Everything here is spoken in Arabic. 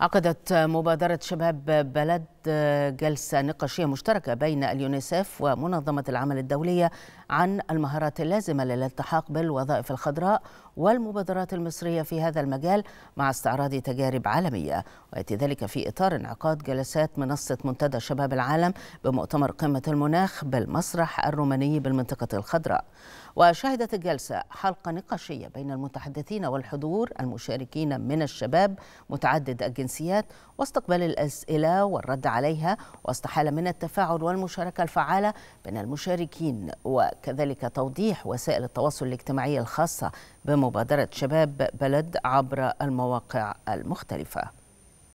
عقدت مبادرة شباب بلد جلسة نقاشية مشتركة بين اليونيسف ومنظمة العمل الدولية عن المهارات اللازمة للالتحاق بالوظائف الخضراء والمبادرات المصرية في هذا المجال مع استعراض تجارب عالمية ويأتي ذلك في إطار انعقاد جلسات منصة منتدى شباب العالم بمؤتمر قمة المناخ بالمسرح الروماني بالمنطقة الخضراء وشهدت الجلسة حلقة نقاشية بين المتحدثين والحضور المشاركين من الشباب متعدد الجنسيات الجنسيات واستقبال الأسئلة والرد عليها واستحال من التفاعل والمشاركة الفعالة بين المشاركين وكذلك توضيح وسائل التواصل الاجتماعي الخاصة بمبادرة شباب بلد عبر المواقع المختلفة